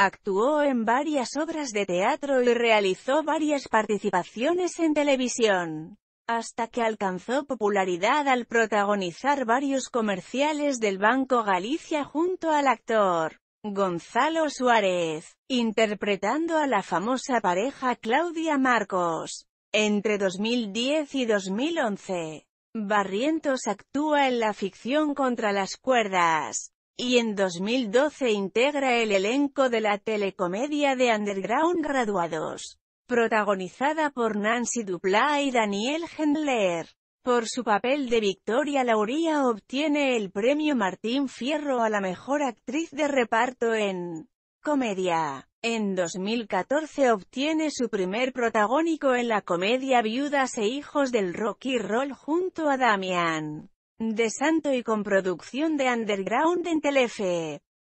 Actuó en varias obras de teatro y realizó varias participaciones en televisión, hasta que alcanzó popularidad al protagonizar varios comerciales del Banco Galicia junto al actor Gonzalo Suárez, interpretando a la famosa pareja Claudia Marcos. Entre 2010 y 2011, Barrientos actúa en la ficción Contra las Cuerdas, y en 2012 integra el elenco de la telecomedia de Underground Graduados, protagonizada por Nancy Duplá y Daniel Hendler. Por su papel de Victoria Lauría obtiene el premio Martín Fierro a la mejor actriz de reparto en comedia. En 2014 obtiene su primer protagónico en la comedia Viudas e Hijos del Rock y Roll junto a Damian de Santo y con producción de Underground en Telefe.